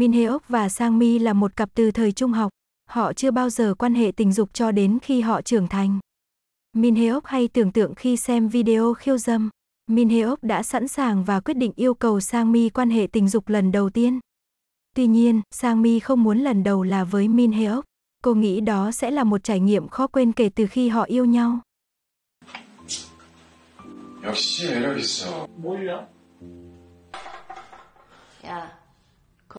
Min Heok và Sang Mi là một cặp từ thời trung học. Họ chưa bao giờ quan hệ tình dục cho đến khi họ trưởng thành. Min Heok hay tưởng tượng khi xem video khiêu dâm. Min Heok đã sẵn sàng và quyết định yêu cầu Sang Mi quan hệ tình dục lần đầu tiên. Tuy nhiên, Sang Mi không muốn lần đầu là với Min Heok. Cô nghĩ đó sẽ là một trải nghiệm khó quên kể từ khi họ yêu nhau. 역시